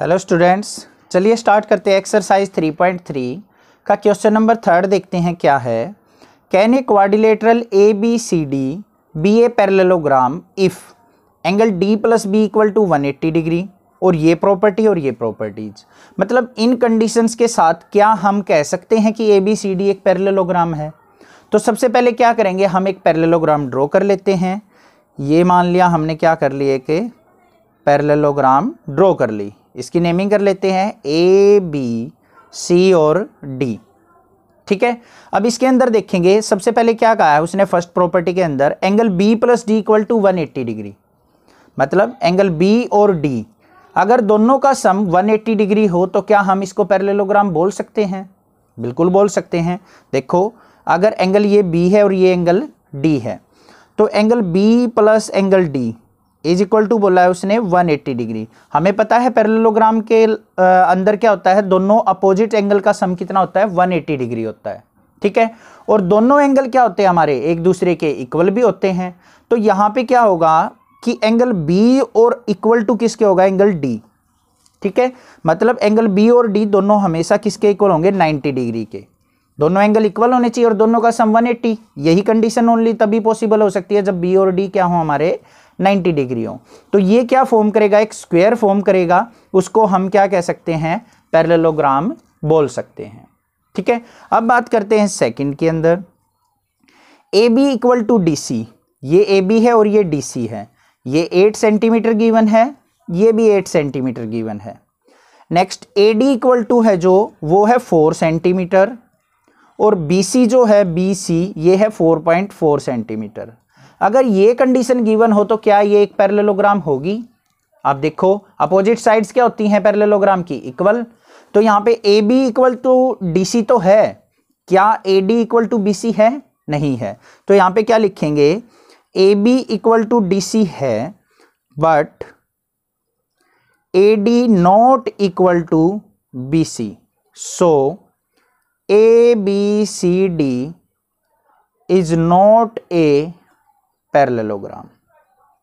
hello students चलिए start करते हैं एक्सरसाइज 3.3 का क्वेश्चन नंबर थर्ड देखते हैं क्या है can a quadrilateral A B C D be a parallelogram if angle D plus B equal to 180 degree और ये प्रॉपर्टी और ये प्रॉपर्टीज मतलब इन कंडीशंस के साथ क्या हम कह सकते हैं कि ए बी सी डी एक पैरलोग्राम है तो सबसे पहले क्या करेंगे हम एक पैरलोग्राम ड्रॉ कर लेते हैं ये मान लिया हमने क्या कर लिए कि पैरलोग्राम ड्रॉ कर ली इसकी नेमिंग कर लेते हैं ए बी सी और डी ठीक है अब इसके अंदर देखेंगे सबसे पहले क्या कहा है उसने फर्स्ट प्रॉपर्टी के अंदर angle B plus D equal to one eighty degree मतलब एंगल बी और डी अगर दोनों का सम 180 डिग्री हो तो क्या हम इसको पैरेललोग्राम बोल सकते हैं बिल्कुल बोल सकते हैं देखो अगर एंगल ये बी है और ये एंगल डी है तो angle B plus angle D is equal to बोला है उसने 180 डिग्री हमें पता है पैरेललोग्राम के अंदर क्या होता है दोनों अपोजिट एंगल का सम कितना होता है 180 डिग्री होता है ठीक है और दोनों एंगल क्या होते हैं हमारे एक दूसरे के इक्वल भी होते हैं तो यहाँ पे क्या होगा कि एंगल बी और इक्वल टू किसके होगा एंगल डी ठीक है मतलब एंगल बी और डी दोनों हमेशा किसके इक्वल होंगे 90 डिग्री के दोनों एंगल इक्वल होने चाहिए और दोनों का सम 180 यही कंडीशन ओनली तभी पॉसिबल हो सकती है जब बी और डी क्या हो हमारे 90 डिग्री हो तो ये क्या फॉर्म करेगा एक स्क्वेयर फॉर्म करेगा उसको हम क्या कह सकते हैं पैरेलोग्राम बोल सकते हैं ठीक है अब बात करते हैं सेकंड के अंदर A B equal to D C ये ए बी है और ये डी सी है ये 8 सेंटीमीटर गिवन है ये भी 8 सेंटीमीटर गिवन है next A D equal to है जो वो है 4 सेंटीमीटर और बी सी जो है बी सी ये है 4.4 सेंटीमीटर अगर ये कंडीशन गिवन हो तो क्या ये एक पैरेललोग्राम होगी आप देखो अपोजिट साइड्स क्या होती हैं पैरेललोग्राम की इक्वल तो यहाँ पे A B equal to D C तो है क्या A D equal to B C है नहीं है तो यहाँ पे क्या लिखेंगे A B equal to D C है but A D not equal to B C so A B C D is not a parallelogram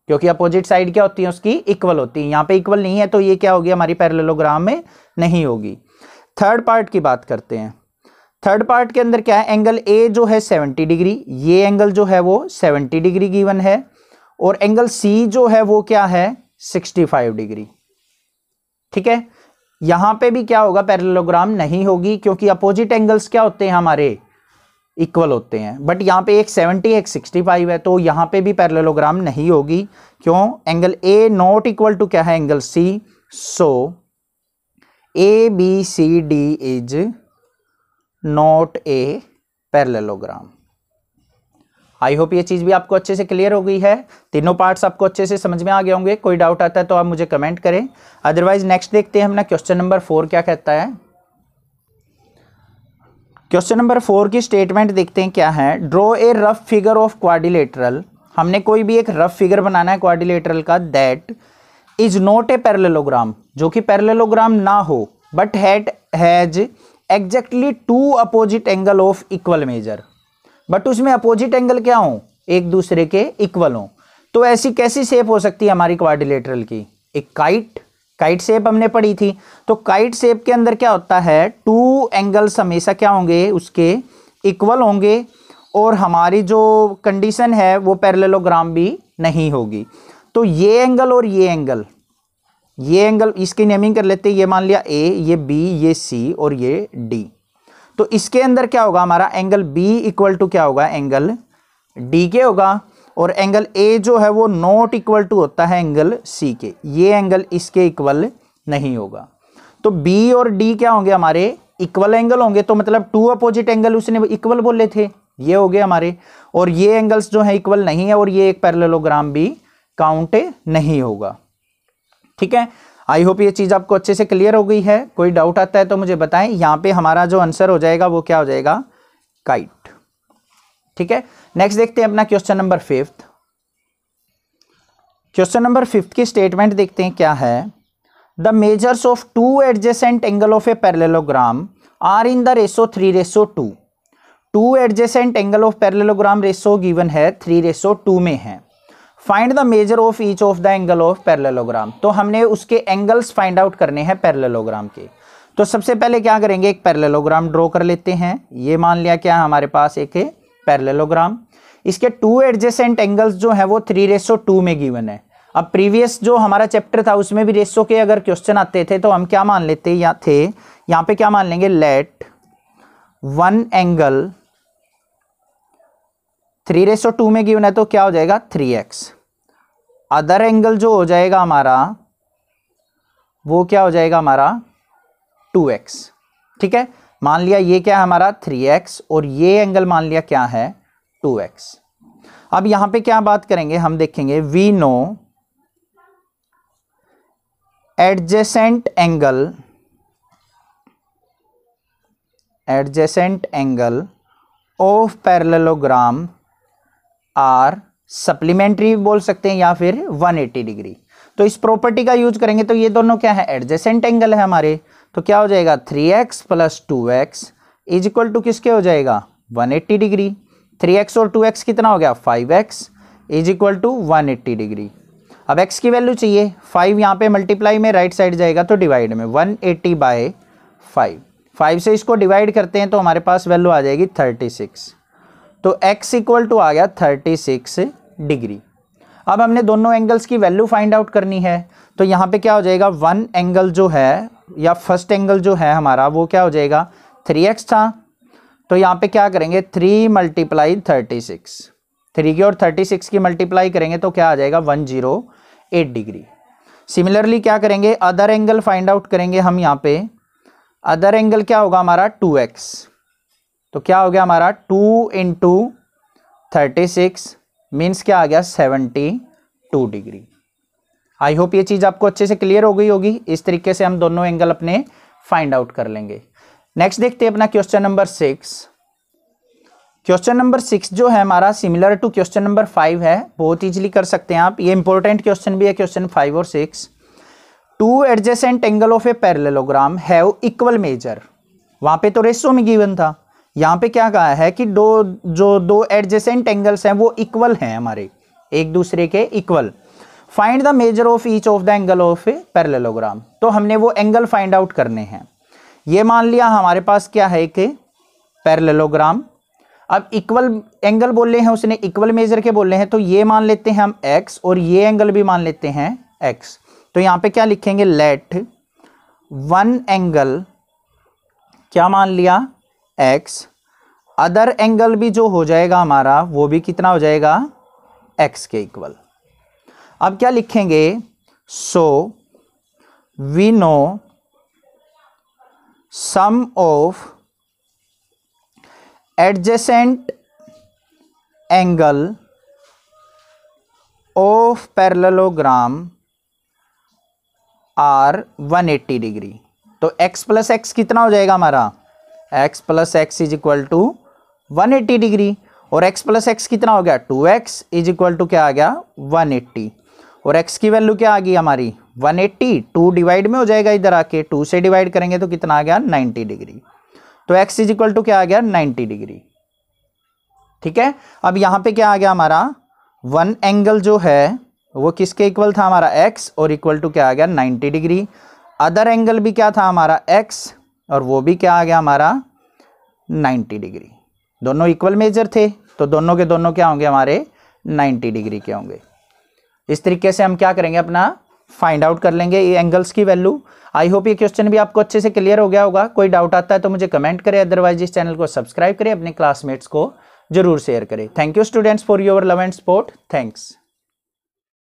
क्योंकि अपोजिट साइड क्या होती है उसकी इक्वल होती है यहां पे इक्वल नहीं है तो ये क्या होगी हमारी पैरलोग्राम में नहीं होगी थर्ड पार्ट की बात करते हैं थर्ड पार्ट के अंदर क्या है एंगल ए जो है 70 डिग्री ये एंगल जो है वो 70 डिग्री गिवन है और एंगल सी जो है वो क्या है 65 डिग्री ठीक है यहां पे भी क्या होगा पैरेललोग्राम नहीं होगी क्योंकि अपोजिट एंगल्स क्या होते हैं हमारे इक्वल होते हैं बट यहाँ पे एक 70 एक 65 है तो यहाँ पे भी पैरेललोग्राम नहीं होगी क्यों angle A not equal to क्या है angle C so A B C D is not a parallelogram I hope ये चीज़ भी आपको अच्छे से क्लियर हो गई है तीनों पार्ट्स आपको अच्छे से समझ में आ गए होंगे कोई डाउट आता है तो आप मुझे कमेंट करें अदरवाइज नेक्स्ट देखते हैं हमने क्वेश्चन नंबर फोर क्या कहता है क्वेश्चन नंबर फोर की स्टेटमेंट देखते हैं क्या है draw a rough figure of quadrilateral हमने कोई भी एक रफ फिगर बनाना है क्वारिलेटरल का that is not a parallelogram जो कि पैरलेलोग्राम ना हो but that has exactly two opposite angle of equal measure but उसमें अपोजिट एंगल क्या हो एक दूसरे के इक्वल हो तो ऐसी कैसी शेप हो सकती है हमारी क्वारिलेटरल की एक काइट काइट सेप हमने पढ़ी थी तो काइट सेप के अंदर क्या होता है टू एंगल्स हमेशा क्या होंगे उसके इक्वल होंगे और हमारी जो कंडीशन है वो पैरेललोग्राम भी नहीं होगी तो ये एंगल और ये एंगल ये एंगल इसकी नेमिंग कर लेते हैं ये मान लिया ए ये बी ये सी और ये डी तो इसके अंदर क्या होगा हमारा एंगल बी इक्वल टू क्या होगा एंगल डी के होगा और एंगल ए जो है वो नॉट इक्वल टू होता है एंगल सी के ये एंगल इसके इक्वल नहीं होगा तो बी और डी क्या होंगे हमारे इक्वल एंगल होंगे तो मतलब टू अपोजिट एंगल उसने इक्वल बोले थे ये हो गए हमारे और ये एंगल्स जो है इक्वल नहीं है और ये एक पैरेललोग्राम भी काउंट नहीं होगा ठीक है आई होप ये चीज़ आपको अच्छे से क्लियर हो गई है कोई डाउट आता है तो मुझे बताएं यहां पे हमारा जो आंसर हो जाएगा वो क्या हो जाएगा काइट ठीक है नेक्स्ट देखते हैं अपना question number fifth question number fifth की स्टेटमेंट देखते हैं क्या है the measures of two adjacent angle of a parallelogram are in the ratio three ratio two two adjacent angle of parallelogram ratio given है three ratio two में है find the measure of each of the angle of parallelogram तो हमने उसके angles find out करने हैं parallelogram के तो सबसे पहले क्या करेंगे एक पैरेललोग्राम ड्रॉ कर लेते हैं ये मान लिया क्या हमारे पास एक है पैरेललोग्राम इसके टू एडजेसेंट एंगल्स जो है वो थ्री रेसो टू में गिवन है अब प्रीवियस जो हमारा चैप्टर था उसमें भी रेसो के अगर क्वेश्चन आते थे तो हम क्या मान लेते या थे यहां पे क्या मान लेंगे let one angle three ratio two में गिवन है तो क्या हो जाएगा थ्री एक्स अदर एंगल जो हो जाएगा हमारा वो क्या हो जाएगा हमारा टू एक्स ठीक है मान लिया ये क्या है हमारा 3x और ये एंगल मान लिया क्या है 2x अब यहां पे क्या बात करेंगे हम देखेंगे we know adjacent angle adjacent angle of parallelogram are supplementary बोल सकते हैं या फिर 180 डिग्री तो इस प्रॉपर्टी का यूज करेंगे तो ये दोनों क्या है एडजेसेंट एंगल है हमारे तो क्या हो जाएगा three x plus two x is equal to किसके हो जाएगा one eighty degree three x और टू एक्स कितना हो गया five x is equal to one eighty degree अब एक्स की वैल्यू चाहिए फाइव यहाँ पे मल्टीप्लाई में राइट साइड जाएगा तो डिवाइड में one eighty by five five से इसको डिवाइड करते हैं तो हमारे पास वैल्यू आ जाएगी थर्टी सिक्स तो एक्स इक्वल टू आ गया थर्टी सिक्स डिग्री अब हमने दोनों एंगल्स की वैल्यू फाइंड आउट करनी है तो यहाँ पे क्या हो जाएगा वन एंगल जो है या फर्स्ट एंगल जो है हमारा वो क्या हो जाएगा थ्री एक्स था तो यहाँ पे क्या करेंगे three multiply thirty six three की और थर्टी सिक्स की मल्टीप्लाई करेंगे तो क्या आ जाएगा one zero eight degree similarly क्या करेंगे अदर एंगल फाइंड आउट करेंगे हम यहाँ पे अदर एंगल क्या होगा हमारा टू एक्स तो क्या हो गया हमारा two into thirty six means क्या आ गया seventy two degree I hope ये चीज़ आपको अच्छे से क्लियर हो गई होगी इस तरीके से हम दोनों एंगल अपने फाइंड आउट कर लेंगे नेक्स्ट देखते हैं अपना question number six question number six जो है हमारा similar to question number five है बहुत इजीली कर सकते हैं आप ये इंपॉर्टेंट क्वेश्चन भी है क्वेश्चन फाइव और six two adjacent angle of a parallelogram have equal measure वहां पे तो रेसो में गिवन था यहाँ पे क्या कहा है कि दो जो दो एडजेसेंट एंगल्स हैं वो इक्वल हैं हमारे एक दूसरे के equal find the measure of each of the angle of a parallelogram तो हमने वो एंगल फाइंड आउट करने हैं ये मान लिया हमारे पास क्या है कि पैरेललोग्राम अब इक्वल एंगल बोले हैं उसने इक्वल मेजर के बोले हैं तो ये मान लेते हैं हम एक्स और ये एंगल भी मान लेते हैं एक्स तो यहाँ पे क्या लिखेंगे लेट वन एंगल क्या मान लिया एक्स अदर एंगल भी जो हो जाएगा हमारा वो भी कितना हो जाएगा एक्स के इक्वल अब क्या लिखेंगे so we know sum of adjacent angle of parallelogram are 180 degree तो x प्लस एक्स कितना हो जाएगा हमारा x plus x is equal to one degree और x प्लस एक्स कितना हो गया 2x x is equal to क्या आ गया 180 और x की वैल्यू क्या आ गई हमारी 180 एट्टी टू डिवाइड में हो जाएगा इधर आके टू से डिवाइड करेंगे तो कितना आ गया 90 डिग्री तो x इज इक्वल टू क्या आ गया 90 डिग्री ठीक है अब यहाँ पे क्या आ गया हमारा वन एंगल जो है वो किसके इक्वल था हमारा x और इक्वल टू क्या आ गया 90 डिग्री अदर एंगल भी क्या था हमारा x और वो भी क्या आ गया हमारा 90 डिग्री दोनों इक्वल मेजर थे तो दोनों के दोनों क्या होंगे हमारे 90 डिग्री के होंगे इस तरीके से हम क्या करेंगे अपना फाइंड आउट कर लेंगे ये एंगल्स की वैल्यू आई होप ये क्वेश्चन भी आपको अच्छे से क्लियर हो गया होगा कोई डाउट आता है तो मुझे कमेंट करें अदरवाइज इस चैनल को सब्सक्राइब करें अपने क्लासमेट्स को जरूर शेयर करें thank you students for your love and support thanks